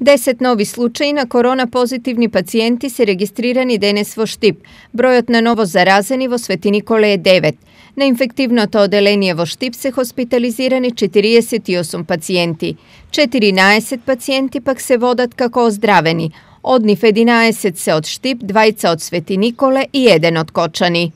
Десет нови случаи на корона позитивни пациенти се регистрирани денес во Штип. Бројот на ново заразени во Свети Николе е 9. На инфективното оделение во Штип се хоспитализирани 48 пациенти. 14 пациенти пак се водат како оздравени. Од нив 11 се од Штип, двајца од Свети Николе и еден од Кочани.